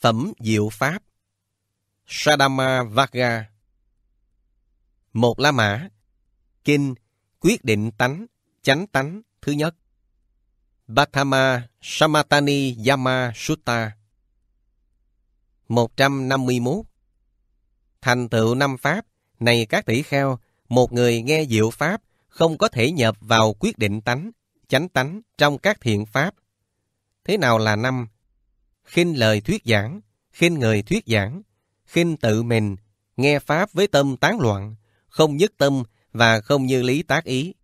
Phẩm Diệu Pháp Sadama Vaga Một La Mã Kinh Quyết định tánh, chánh tánh thứ nhất Bathama Samatani Yama Sutta 151 Thành tựu năm Pháp, này các tỷ kheo, một người nghe diệu Pháp không có thể nhập vào quyết định tánh, chánh tánh trong các thiện Pháp. Thế nào là năm? khinh lời thuyết giảng, khinh người thuyết giảng, khinh tự mình, nghe Pháp với tâm tán loạn, không nhất tâm và không như lý tác ý.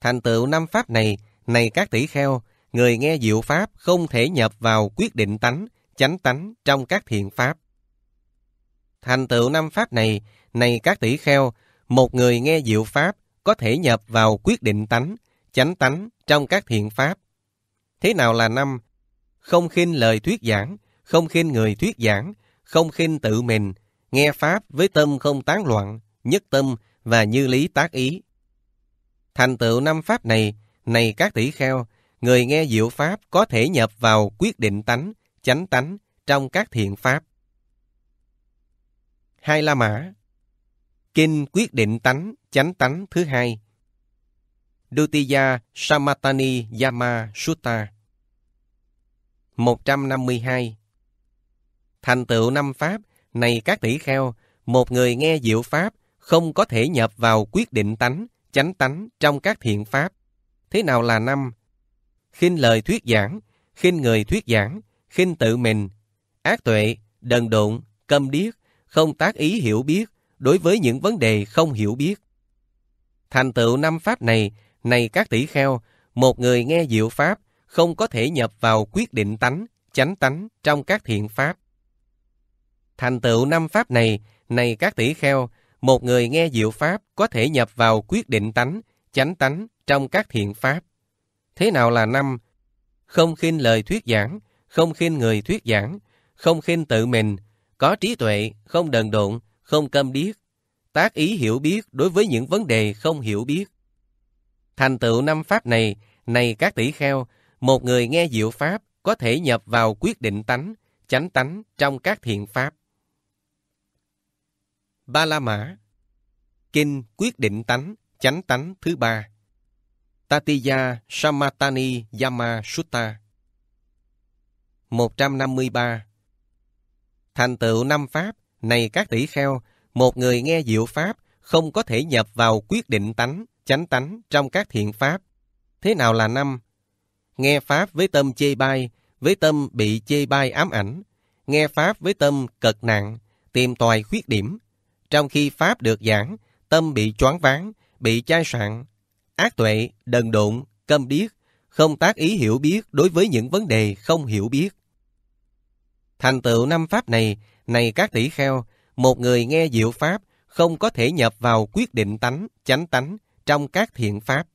Thành tựu năm Pháp này, này các tỷ kheo, người nghe diệu Pháp không thể nhập vào quyết định tánh, chánh tánh trong các thiện Pháp. Thành tựu năm Pháp này, này các tỷ kheo, một người nghe diệu Pháp có thể nhập vào quyết định tánh, chánh tánh trong các thiện Pháp. Thế nào là năm? không khinh lời thuyết giảng, không khinh người thuyết giảng, không khinh tự mình, nghe Pháp với tâm không tán loạn, nhất tâm và như lý tác ý. Thành tựu năm Pháp này, này các tỷ kheo, người nghe diệu Pháp có thể nhập vào quyết định tánh, chánh tánh trong các thiện Pháp. Hai La Mã Kinh quyết định tánh, chánh tánh thứ hai. Dutiya Samatani Yama Sutta 152 Thành tựu năm Pháp, này các tỷ kheo, một người nghe diệu Pháp, không có thể nhập vào quyết định tánh, chánh tánh trong các thiện Pháp. Thế nào là năm? khinh lời thuyết giảng, khinh người thuyết giảng, khinh tự mình, ác tuệ, đần độn, câm điếc, không tác ý hiểu biết đối với những vấn đề không hiểu biết. Thành tựu năm pháp này, này các tỷ kheo, một người nghe diệu pháp, không có thể nhập vào quyết định tánh, chánh tánh trong các thiện pháp. Thành tựu năm pháp này, này các tỷ kheo, một người nghe diệu pháp có thể nhập vào quyết định tánh, chánh tánh trong các thiện pháp. Thế nào là năm? Không khinh lời thuyết giảng, không khinh người thuyết giảng, không khinh tự mình, có trí tuệ, không đần độn, không câm điếc, tác ý hiểu biết đối với những vấn đề không hiểu biết. Thành tựu năm pháp này, này các tỷ kheo, một người nghe diệu pháp có thể nhập vào quyết định tánh, chánh tánh trong các thiện pháp. Ba La Mã Kinh Quyết định tánh, chánh tánh thứ ba Tatiya Samatani Yama Sutta 153 Thành tựu năm pháp, này các tỷ kheo, một người nghe diệu pháp không có thể nhập vào quyết định tánh, chánh tánh trong các thiện pháp. Thế nào là năm, nghe Pháp với tâm chê bai, với tâm bị chê bai ám ảnh, nghe Pháp với tâm cật nặng, tìm tòi khuyết điểm. Trong khi Pháp được giảng, tâm bị choáng váng, bị chai sạn, ác tuệ, đần độn, câm điếc, không tác ý hiểu biết đối với những vấn đề không hiểu biết. Thành tựu năm Pháp này, này các tỷ kheo, một người nghe diệu Pháp không có thể nhập vào quyết định tánh, chánh tánh trong các thiện Pháp.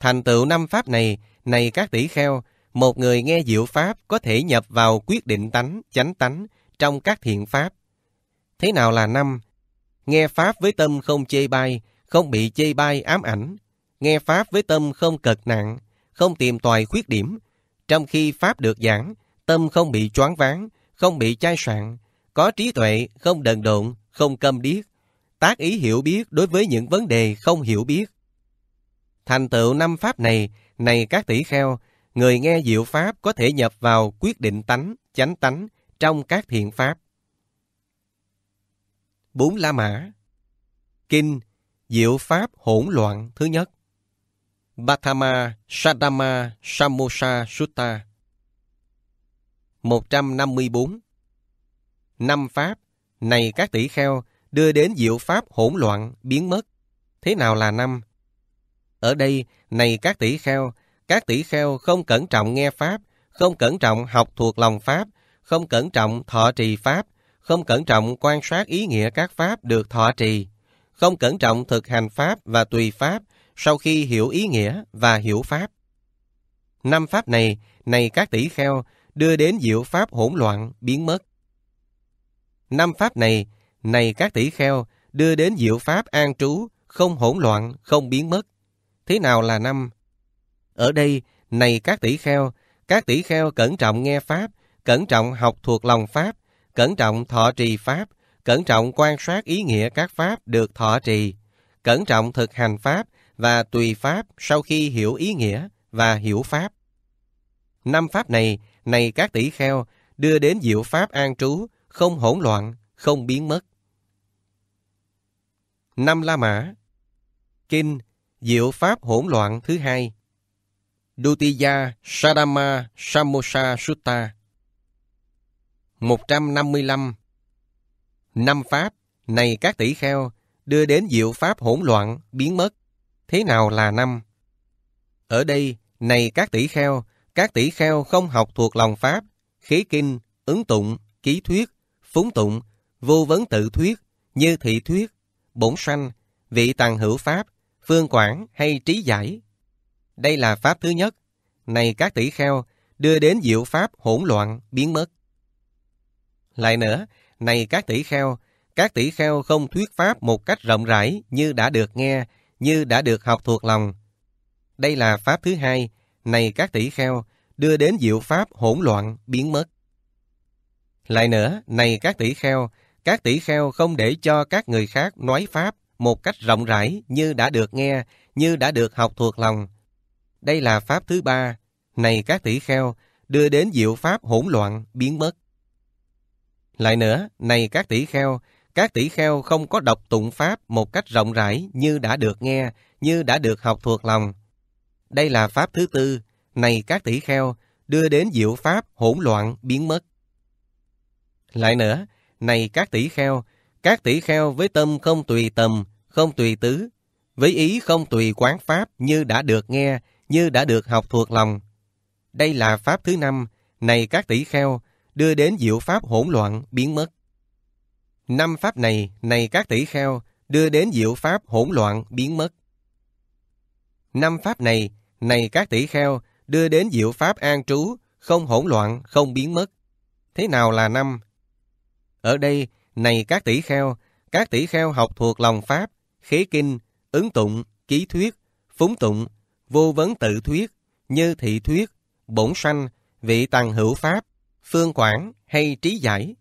Thành tựu năm Pháp này, này các tỷ kheo, một người nghe diệu pháp có thể nhập vào quyết định tánh, chánh tánh trong các thiện pháp. Thế nào là năm? Nghe pháp với tâm không chê bai, không bị chê bai ám ảnh. Nghe pháp với tâm không cật nặng, không tìm tòi khuyết điểm. Trong khi pháp được giảng, tâm không bị choáng váng, không bị chai soạn, có trí tuệ, không đần độn, không câm điếc, tác ý hiểu biết đối với những vấn đề không hiểu biết. Thành tựu năm pháp này này các tỷ kheo, người nghe diệu pháp có thể nhập vào quyết định tánh, chánh tánh trong các thiện pháp. Bốn La Mã Kinh Diệu Pháp Hỗn Loạn thứ nhất Bathama Sadama Samosa Sutta 154 Năm Pháp Này các tỷ kheo, đưa đến diệu Pháp hỗn loạn, biến mất. Thế nào là năm? Ở đây, này các tỷ kheo, các tỷ kheo không cẩn trọng nghe Pháp, không cẩn trọng học thuộc lòng Pháp, không cẩn trọng thọ trì Pháp, không cẩn trọng quan sát ý nghĩa các Pháp được thọ trì, không cẩn trọng thực hành Pháp và tùy Pháp sau khi hiểu ý nghĩa và hiểu Pháp. Năm Pháp này, này các tỷ kheo, đưa đến diệu Pháp hỗn loạn, biến mất. Năm Pháp này, này các tỷ kheo, đưa đến diệu Pháp an trú, không hỗn loạn, không biến mất thế nào là năm? Ở đây, này các tỷ kheo, các tỷ kheo cẩn trọng nghe Pháp, cẩn trọng học thuộc lòng Pháp, cẩn trọng thọ trì Pháp, cẩn trọng quan sát ý nghĩa các Pháp được thọ trì, cẩn trọng thực hành Pháp và tùy Pháp sau khi hiểu ý nghĩa và hiểu Pháp. Năm Pháp này, này các tỷ kheo, đưa đến diệu Pháp an trú, không hỗn loạn, không biến mất. Năm La Mã Kinh diệu pháp hỗn loạn thứ hai. Dutiya Sadama Samosa Sutta 155 Năm Pháp, này các tỷ kheo, đưa đến diệu Pháp hỗn loạn, biến mất. Thế nào là năm? Ở đây, này các tỷ kheo, các tỷ kheo không học thuộc lòng Pháp, khí kinh, ứng tụng, ký thuyết, phúng tụng, vô vấn tự thuyết, như thị thuyết, bổn sanh, vị tàng hữu Pháp, phương quảng hay trí giải. Đây là pháp thứ nhất, này các tỷ kheo, đưa đến diệu pháp hỗn loạn, biến mất. Lại nữa, này các tỷ kheo, các tỷ kheo không thuyết pháp một cách rộng rãi như đã được nghe, như đã được học thuộc lòng. Đây là pháp thứ hai, này các tỷ kheo, đưa đến diệu pháp hỗn loạn, biến mất. Lại nữa, này các tỷ kheo, các tỷ kheo không để cho các người khác nói pháp một cách rộng rãi như đã được nghe, như đã được học thuộc lòng. Đây là pháp thứ ba, này các tỷ kheo, đưa đến diệu pháp hỗn loạn biến mất. Lại nữa, này các tỷ kheo, các tỷ kheo không có đọc tụng pháp một cách rộng rãi như đã được nghe, như đã được học thuộc lòng. Đây là pháp thứ tư, này các tỷ kheo, đưa đến diệu pháp hỗn loạn biến mất. Lại nữa, này các tỷ kheo, các tỷ kheo với tâm không tùy tầm, không tùy tứ, với ý không tùy quán pháp như đã được nghe, như đã được học thuộc lòng. Đây là pháp thứ năm, này các tỷ kheo, đưa đến diệu pháp hỗn loạn biến mất. Năm pháp này, này các tỷ kheo, đưa đến diệu pháp hỗn loạn biến mất. Năm pháp này, này các tỷ kheo, đưa đến diệu pháp an trú, không hỗn loạn, không biến mất. Thế nào là năm? Ở đây, này các tỷ kheo, các tỷ kheo học thuộc lòng Pháp, khế kinh, ứng tụng, ký thuyết, phúng tụng, vô vấn tự thuyết, như thị thuyết, bổn sanh, vị tăng hữu Pháp, phương quảng hay trí giải.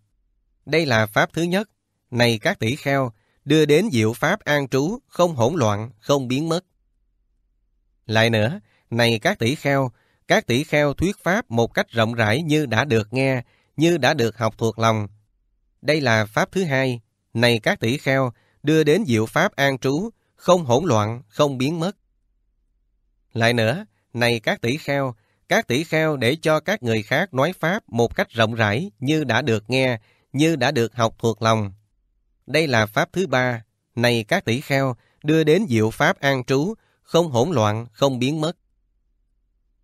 Đây là Pháp thứ nhất. Này các tỷ kheo, đưa đến diệu Pháp an trú, không hỗn loạn, không biến mất. Lại nữa, này các tỷ kheo, các tỷ kheo thuyết Pháp một cách rộng rãi như đã được nghe, như đã được học thuộc lòng, đây là pháp thứ hai, này các tỷ kheo, đưa đến diệu pháp an trú, không hỗn loạn, không biến mất. Lại nữa, này các tỷ kheo, các tỷ kheo để cho các người khác nói pháp một cách rộng rãi như đã được nghe, như đã được học thuộc lòng. Đây là pháp thứ ba, này các tỷ kheo, đưa đến diệu pháp an trú, không hỗn loạn, không biến mất.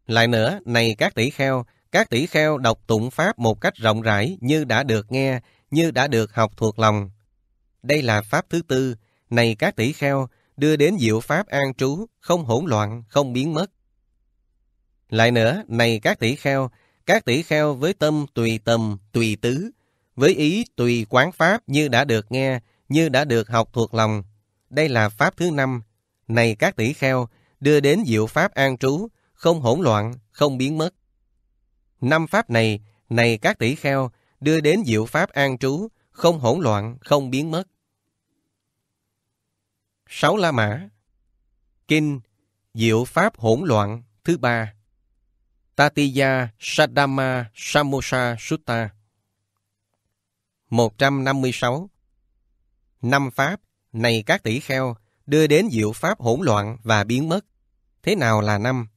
Lại nữa, này các tỷ kheo, các tỷ kheo đọc tụng pháp một cách rộng rãi như đã được nghe, như đã được học thuộc lòng. Đây là pháp thứ tư, này các tỷ kheo, đưa đến diệu pháp an trú, không hỗn loạn, không biến mất. Lại nữa, này các tỷ kheo, các tỷ kheo với tâm tùy tầm, tùy tứ, với ý tùy quán pháp như đã được nghe, như đã được học thuộc lòng. Đây là pháp thứ năm. Này các tỷ kheo, đưa đến diệu pháp an trú, không hỗn loạn, không biến mất. Năm pháp này, này các tỷ kheo, đưa đến diệu pháp an trú, không hỗn loạn, không biến mất. Sáu La Mã Kinh Diệu Pháp Hỗn Loạn thứ ba Tatiya Sadama Samosa Sutta 156 Năm Pháp, này các tỷ kheo, đưa đến diệu Pháp hỗn loạn và biến mất. Thế nào là năm?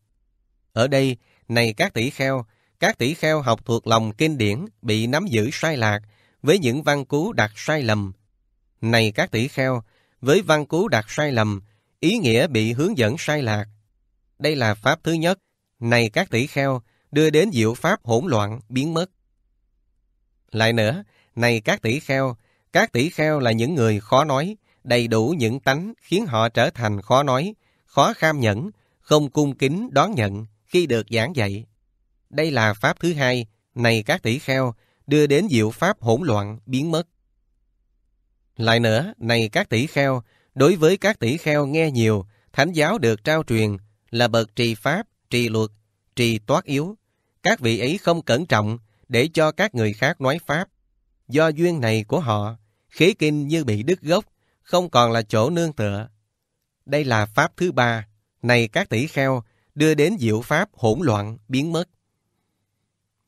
Ở đây, này các tỷ kheo, các tỷ kheo học thuộc lòng kinh điển bị nắm giữ sai lạc với những văn cú đặt sai lầm. Này các tỷ kheo, với văn cú đặt sai lầm, ý nghĩa bị hướng dẫn sai lạc. Đây là pháp thứ nhất, này các tỷ kheo, đưa đến diệu pháp hỗn loạn biến mất. Lại nữa, này các tỷ kheo, các tỷ kheo là những người khó nói, đầy đủ những tánh khiến họ trở thành khó nói, khó kham nhẫn, không cung kính đón nhận khi được giảng dạy. Đây là pháp thứ hai, này các tỷ kheo, đưa đến diệu pháp hỗn loạn, biến mất. Lại nữa, này các tỷ kheo, đối với các tỷ kheo nghe nhiều, thánh giáo được trao truyền là bậc trì pháp, trì luật, trì toát yếu. Các vị ấy không cẩn trọng để cho các người khác nói pháp. Do duyên này của họ, khế kinh như bị đứt gốc, không còn là chỗ nương tựa. Đây là pháp thứ ba, này các tỷ kheo, đưa đến diệu pháp hỗn loạn, biến mất.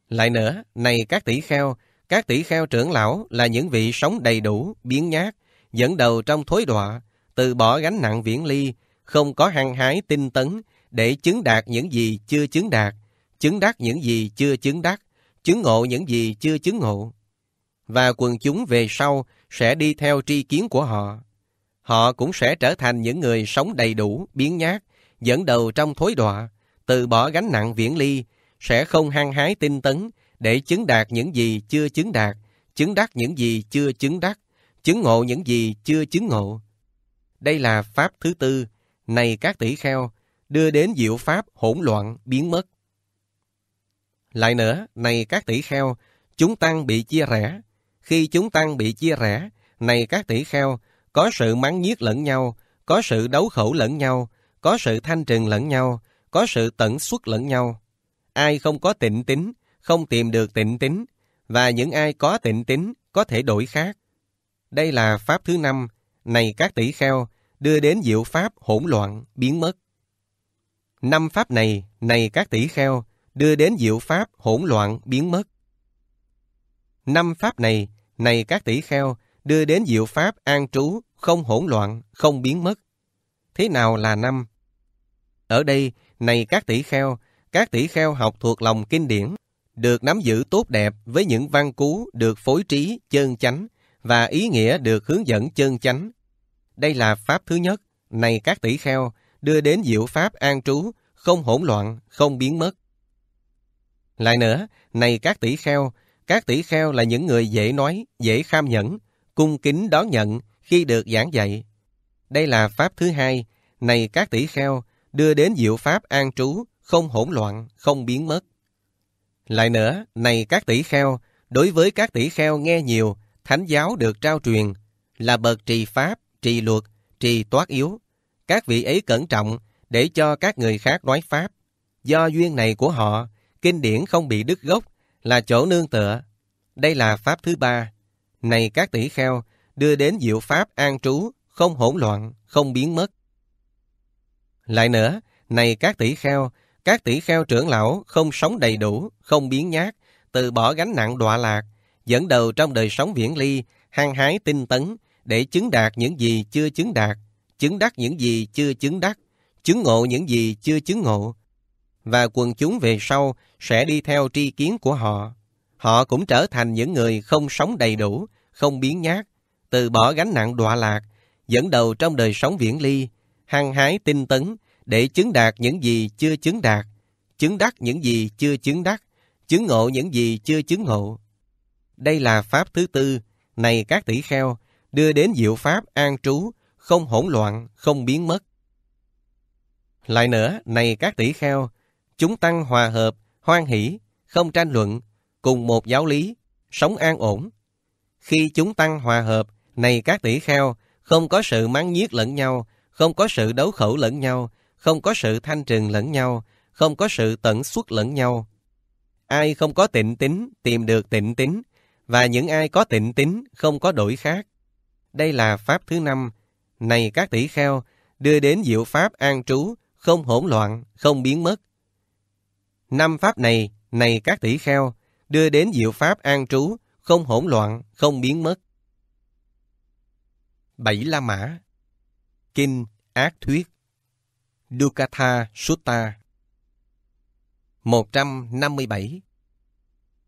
Lại nữa, này các tỷ kheo, các tỷ kheo trưởng lão là những vị sống đầy đủ, biến nhát, dẫn đầu trong thối đọa, từ bỏ gánh nặng viễn ly, không có hăng hái tinh tấn để chứng đạt những gì chưa chứng đạt, chứng đắc những gì chưa chứng đắc, chứng ngộ những gì chưa chứng ngộ. Và quần chúng về sau sẽ đi theo tri kiến của họ. Họ cũng sẽ trở thành những người sống đầy đủ, biến nhát, dẫn đầu trong thối đọa, từ bỏ gánh nặng viễn ly, sẽ không hăng hái tinh tấn để chứng đạt những gì chưa chứng đạt, chứng đắc những gì chưa chứng đắc, chứng ngộ những gì chưa chứng ngộ. Đây là pháp thứ tư, này các tỷ kheo, đưa đến diệu pháp hỗn loạn biến mất. Lại nữa, này các tỷ kheo, chúng tăng bị chia rẽ. Khi chúng tăng bị chia rẽ, này các tỷ kheo, có sự mắng nhiếc lẫn nhau, có sự đấu khẩu lẫn nhau, có sự thanh trừng lẫn nhau, có sự tận xuất lẫn nhau ai không có tịnh tính, không tìm được tịnh tính, và những ai có tịnh tính có thể đổi khác. Đây là pháp thứ năm, này các tỷ kheo, đưa đến diệu pháp hỗn loạn, biến mất. Năm pháp này, này các tỷ kheo, đưa đến diệu pháp hỗn loạn, biến mất. Năm pháp này, này các tỷ kheo, đưa đến diệu pháp an trú, không hỗn loạn, không biến mất. Thế nào là năm? Ở đây, này các tỷ kheo, các tỷ kheo học thuộc lòng kinh điển, được nắm giữ tốt đẹp với những văn cú được phối trí chân chánh và ý nghĩa được hướng dẫn chân chánh. Đây là pháp thứ nhất, này các tỷ kheo, đưa đến diệu pháp an trú, không hỗn loạn, không biến mất. Lại nữa, này các tỷ kheo, các tỷ kheo là những người dễ nói, dễ kham nhẫn, cung kính đón nhận khi được giảng dạy. Đây là pháp thứ hai, này các tỷ kheo, đưa đến diệu pháp an trú, không hỗn loạn, không biến mất. Lại nữa, này các tỷ kheo, đối với các tỷ kheo nghe nhiều, thánh giáo được trao truyền, là bậc trì pháp, trì luật, trì toát yếu. Các vị ấy cẩn trọng để cho các người khác nói pháp. Do duyên này của họ, kinh điển không bị đứt gốc, là chỗ nương tựa. Đây là pháp thứ ba. Này các tỷ kheo, đưa đến diệu pháp an trú, không hỗn loạn, không biến mất. Lại nữa, này các tỷ kheo, các tỷ kheo trưởng lão không sống đầy đủ, không biến nhát, từ bỏ gánh nặng đọa lạc, dẫn đầu trong đời sống viễn ly, hăng hái tinh tấn để chứng đạt những gì chưa chứng đạt, chứng đắc những gì chưa chứng đắc, chứng ngộ những gì chưa chứng ngộ. Và quần chúng về sau sẽ đi theo tri kiến của họ. Họ cũng trở thành những người không sống đầy đủ, không biến nhát, từ bỏ gánh nặng đọa lạc, dẫn đầu trong đời sống viễn ly, hăng hái tinh tấn để chứng đạt những gì chưa chứng đạt, chứng đắc những gì chưa chứng đắc, chứng ngộ những gì chưa chứng ngộ. Đây là pháp thứ tư, này các tỷ kheo, đưa đến diệu pháp an trú, không hỗn loạn, không biến mất. Lại nữa, này các tỷ kheo, chúng tăng hòa hợp, hoan hỷ, không tranh luận, cùng một giáo lý, sống an ổn. Khi chúng tăng hòa hợp, này các tỷ kheo, không có sự mắng nhiếc lẫn nhau, không có sự đấu khẩu lẫn nhau, không có sự thanh trừng lẫn nhau, không có sự tận xuất lẫn nhau. Ai không có tịnh tính, tìm được tịnh tính, và những ai có tịnh tính, không có đổi khác. Đây là pháp thứ năm. Này các tỷ kheo, đưa đến diệu pháp an trú, không hỗn loạn, không biến mất. Năm pháp này, này các tỷ kheo, đưa đến diệu pháp an trú, không hỗn loạn, không biến mất. Bảy La Mã Kinh Ác Thuyết Dukatha Sutta 157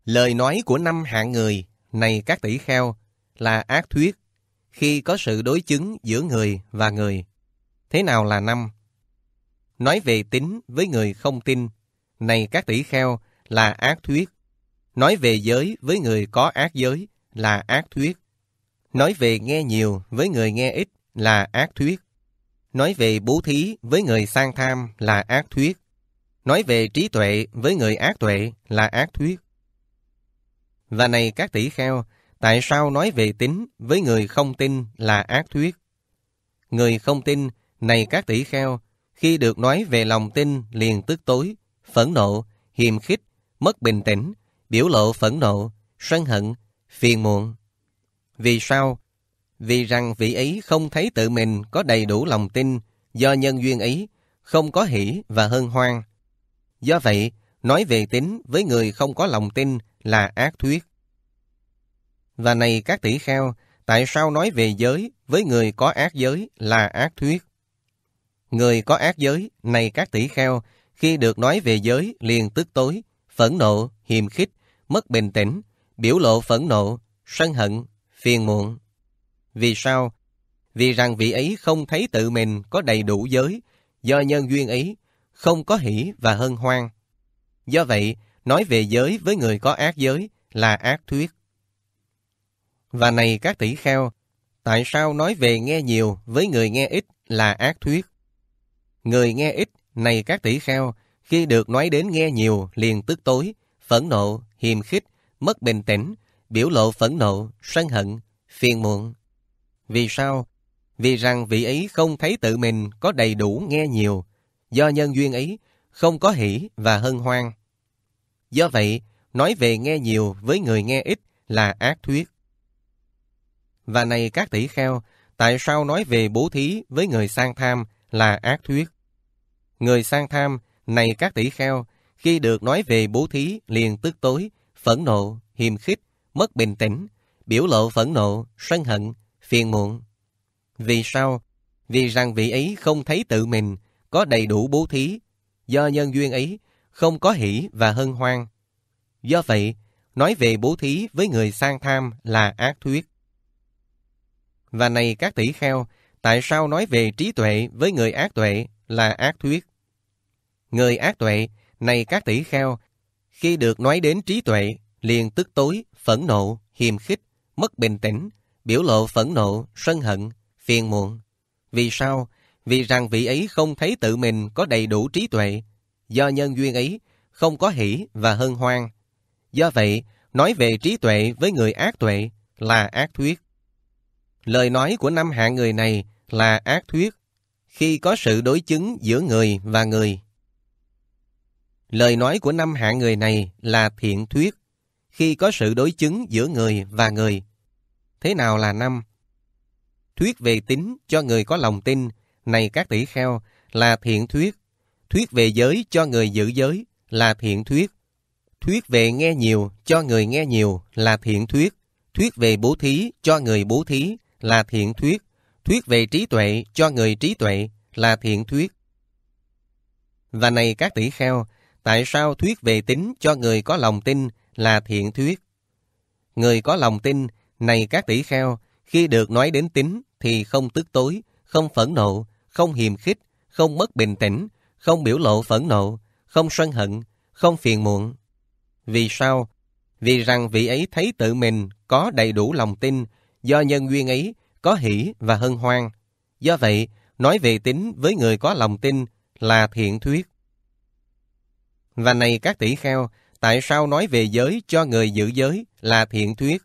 Lời nói của năm hạng người, này các tỷ kheo, là ác thuyết, khi có sự đối chứng giữa người và người. Thế nào là năm? Nói về tính với người không tin, này các tỷ kheo, là ác thuyết. Nói về giới với người có ác giới, là ác thuyết. Nói về nghe nhiều với người nghe ít, là ác thuyết. Nói về bố thí với người sang tham là ác thuyết. Nói về trí tuệ với người ác tuệ là ác thuyết. Và này các tỷ kheo, tại sao nói về tính với người không tin là ác thuyết? Người không tin, này các tỷ kheo, khi được nói về lòng tin liền tức tối, phẫn nộ, hiềm khích, mất bình tĩnh, biểu lộ phẫn nộ, sân hận, phiền muộn. Vì sao vì rằng vị ấy không thấy tự mình có đầy đủ lòng tin do nhân duyên ấy, không có hỷ và hân hoan. Do vậy, nói về tính với người không có lòng tin là ác thuyết. Và này các tỷ kheo, tại sao nói về giới với người có ác giới là ác thuyết? Người có ác giới, này các tỷ kheo, khi được nói về giới liền tức tối, phẫn nộ, hiềm khích, mất bình tĩnh, biểu lộ phẫn nộ, sân hận, phiền muộn, vì sao? Vì rằng vị ấy không thấy tự mình có đầy đủ giới, do nhân duyên ấy, không có hỷ và hân hoan. Do vậy, nói về giới với người có ác giới là ác thuyết. Và này các tỷ kheo, tại sao nói về nghe nhiều với người nghe ít là ác thuyết? Người nghe ít, này các tỷ kheo, khi được nói đến nghe nhiều liền tức tối, phẫn nộ, hiềm khích, mất bình tĩnh, biểu lộ phẫn nộ, sân hận, phiền muộn, vì sao? Vì rằng vị ấy không thấy tự mình có đầy đủ nghe nhiều, do nhân duyên ấy không có hỷ và hân hoan. Do vậy, nói về nghe nhiều với người nghe ít là ác thuyết. Và này các tỷ kheo, tại sao nói về bố thí với người sang tham là ác thuyết? Người sang tham, này các tỷ kheo, khi được nói về bố thí liền tức tối, phẫn nộ, hiềm khích, mất bình tĩnh, biểu lộ phẫn nộ, sân hận, phiền muộn. Vì sao? Vì rằng vị ấy không thấy tự mình có đầy đủ bố thí, do nhân duyên ấy không có hỷ và hân hoan. Do vậy, nói về bố thí với người sang tham là ác thuyết. Và này các tỷ kheo, tại sao nói về trí tuệ với người ác tuệ là ác thuyết? Người ác tuệ, này các tỷ kheo, khi được nói đến trí tuệ, liền tức tối, phẫn nộ, hiềm khích, mất bình tĩnh, biểu lộ phẫn nộ, sân hận, phiền muộn. Vì sao? Vì rằng vị ấy không thấy tự mình có đầy đủ trí tuệ, do nhân duyên ấy không có hỷ và hân hoan. Do vậy, nói về trí tuệ với người ác tuệ là ác thuyết. Lời nói của năm hạng người này là ác thuyết, khi có sự đối chứng giữa người và người. Lời nói của năm hạng người này là thiện thuyết, khi có sự đối chứng giữa người và người thế nào là năm? Thuyết về tính cho người có lòng tin, này các tỷ kheo, là thiện thuyết. Thuyết về giới cho người giữ giới, là thiện thuyết. Thuyết về nghe nhiều cho người nghe nhiều, là thiện thuyết. Thuyết về bố thí cho người bố thí, là thiện thuyết. Thuyết về trí tuệ cho người trí tuệ, là thiện thuyết. Và này các tỷ kheo, tại sao thuyết về tính cho người có lòng tin là thiện thuyết? Người có lòng tin này các tỷ kheo, khi được nói đến tính thì không tức tối, không phẫn nộ, không hiềm khích, không mất bình tĩnh, không biểu lộ phẫn nộ, không sân hận, không phiền muộn. Vì sao? Vì rằng vị ấy thấy tự mình có đầy đủ lòng tin, do nhân duyên ấy có hỷ và hân hoan. Do vậy, nói về tính với người có lòng tin là thiện thuyết. Và này các tỷ kheo, tại sao nói về giới cho người giữ giới là thiện thuyết?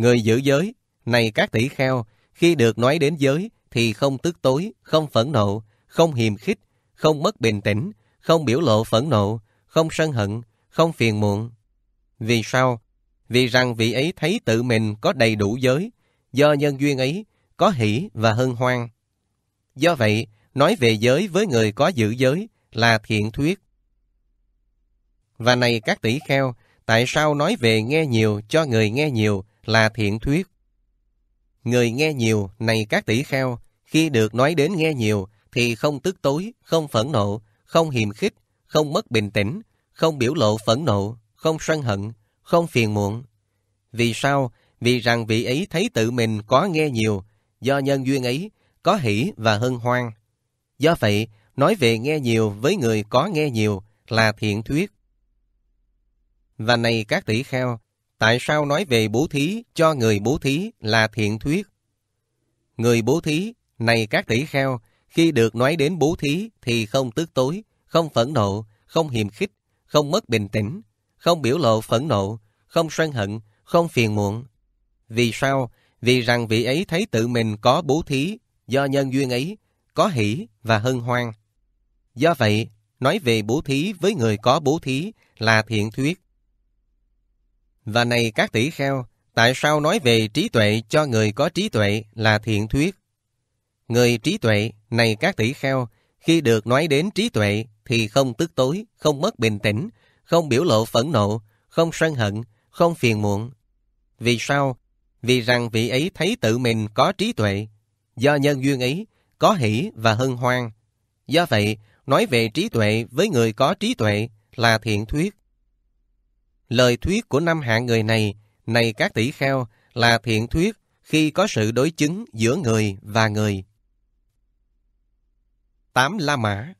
Người giữ giới, này các tỷ kheo, khi được nói đến giới thì không tức tối, không phẫn nộ, không hiềm khích, không mất bình tĩnh, không biểu lộ phẫn nộ, không sân hận, không phiền muộn. Vì sao? Vì rằng vị ấy thấy tự mình có đầy đủ giới, do nhân duyên ấy có hỷ và hân hoan. Do vậy, nói về giới với người có giữ giới là thiện thuyết. Và này các tỷ kheo, tại sao nói về nghe nhiều cho người nghe nhiều là thiện thuyết. Người nghe nhiều, này các tỷ kheo, khi được nói đến nghe nhiều, thì không tức tối, không phẫn nộ, không hiềm khích, không mất bình tĩnh, không biểu lộ phẫn nộ, không sân hận, không phiền muộn. Vì sao? Vì rằng vị ấy thấy tự mình có nghe nhiều, do nhân duyên ấy có hỷ và hân hoan. Do vậy, nói về nghe nhiều với người có nghe nhiều là thiện thuyết. Và này các tỷ kheo, tại sao nói về bố thí cho người bố thí là thiện thuyết? Người bố thí, này các tỷ kheo, khi được nói đến bố thí thì không tức tối, không phẫn nộ, không hiềm khích, không mất bình tĩnh, không biểu lộ phẫn nộ, không sân hận, không phiền muộn. Vì sao? Vì rằng vị ấy thấy tự mình có bố thí, do nhân duyên ấy, có hỷ và hân hoan. Do vậy, nói về bố thí với người có bố thí là thiện thuyết. Và này các tỷ kheo, tại sao nói về trí tuệ cho người có trí tuệ là thiện thuyết? Người trí tuệ, này các tỷ kheo, khi được nói đến trí tuệ thì không tức tối, không mất bình tĩnh, không biểu lộ phẫn nộ, không sân hận, không phiền muộn. Vì sao? Vì rằng vị ấy thấy tự mình có trí tuệ, do nhân duyên ấy có hỷ và hân hoan. Do vậy, nói về trí tuệ với người có trí tuệ là thiện thuyết. Lời thuyết của năm hạng người này, này các tỷ kheo, là thiện thuyết khi có sự đối chứng giữa người và người. Tám La Mã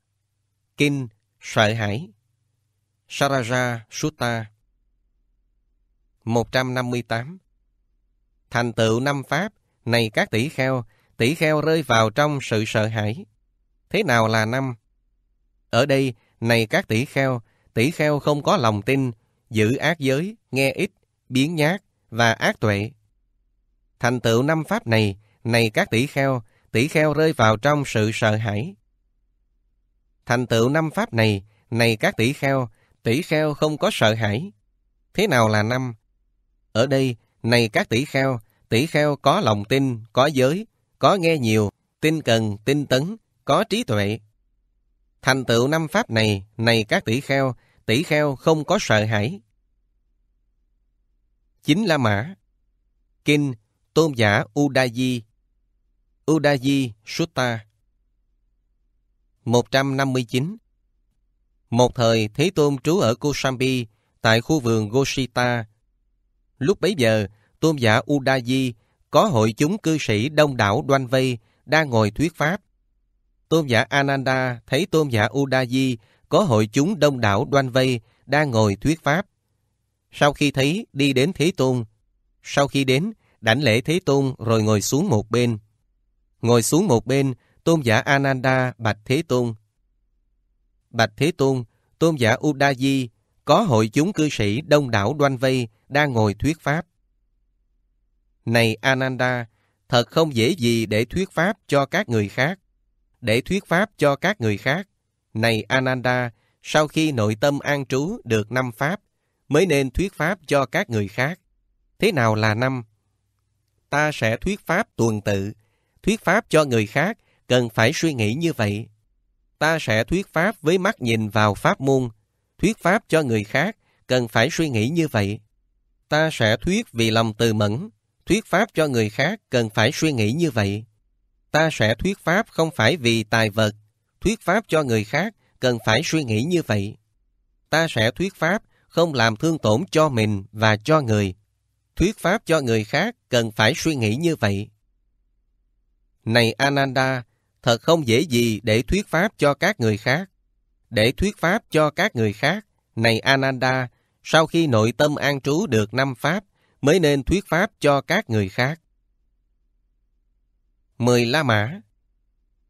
Kinh Sợ hãi, Saraja Sutta 158 Thành tựu năm Pháp, này các tỷ kheo, tỷ kheo rơi vào trong sự sợ hãi. Thế nào là năm? Ở đây, này các tỷ kheo, tỷ kheo không có lòng tin, giữ ác giới, nghe ít, biến nhát và ác tuệ. Thành tựu năm pháp này, này các tỷ kheo, tỷ kheo rơi vào trong sự sợ hãi. Thành tựu năm pháp này, này các tỷ kheo, tỷ kheo không có sợ hãi. Thế nào là năm? Ở đây, này các tỷ kheo, tỷ kheo có lòng tin, có giới, có nghe nhiều, tin cần, tin tấn, có trí tuệ. Thành tựu năm pháp này, này các tỷ kheo, tỷ kheo không có sợ hãi. Chính La Mã Kinh Tôn giả Udayi Udayi Sutta 159 Một thời Thế Tôn trú ở Kosambi tại khu vườn Goshita. Lúc bấy giờ, Tôn giả Udayi có hội chúng cư sĩ đông đảo đoanh Vây đang ngồi thuyết pháp. Tôn giả Ananda thấy Tôn giả Udayi có hội chúng đông đảo đoan vây đang ngồi thuyết pháp. Sau khi thấy đi đến Thế Tôn, sau khi đến đảnh lễ Thế Tôn rồi ngồi xuống một bên. Ngồi xuống một bên, Tôn giả Ananda bạch Thế Tôn. Bạch Thế Tôn, Tôn giả Udayi có hội chúng cư sĩ đông đảo đoan vây đang ngồi thuyết pháp. Này Ananda, thật không dễ gì để thuyết pháp cho các người khác. Để thuyết pháp cho các người khác, này Ananda, sau khi nội tâm an trú được năm pháp, mới nên thuyết pháp cho các người khác. Thế nào là năm? Ta sẽ thuyết pháp tuần tự. Thuyết pháp cho người khác cần phải suy nghĩ như vậy. Ta sẽ thuyết pháp với mắt nhìn vào pháp môn. Thuyết pháp cho người khác cần phải suy nghĩ như vậy. Ta sẽ thuyết vì lòng từ mẫn. Thuyết pháp cho người khác cần phải suy nghĩ như vậy. Ta sẽ thuyết pháp không phải vì tài vật, thuyết pháp cho người khác cần phải suy nghĩ như vậy. Ta sẽ thuyết pháp không làm thương tổn cho mình và cho người. Thuyết pháp cho người khác cần phải suy nghĩ như vậy. Này Ananda, thật không dễ gì để thuyết pháp cho các người khác. Để thuyết pháp cho các người khác, này Ananda, sau khi nội tâm an trú được năm pháp, mới nên thuyết pháp cho các người khác. Mười La Mã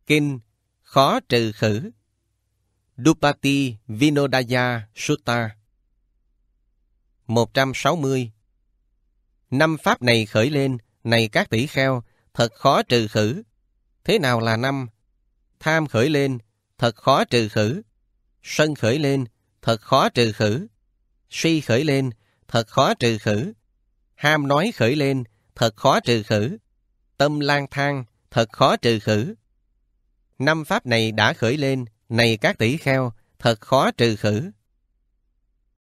Kinh khó trừ khử. Dupati Vinodaya Sutta 160 Năm pháp này khởi lên, này các tỷ kheo, thật khó trừ khử. Thế nào là năm? Tham khởi lên, thật khó trừ khử. Sân khởi lên, thật khó trừ khử. Suy khởi lên, thật khó trừ khử. Ham nói khởi lên, thật khó trừ khử. Tâm lang thang, thật khó trừ khử năm pháp này đã khởi lên, này các tỷ kheo, thật khó trừ khử.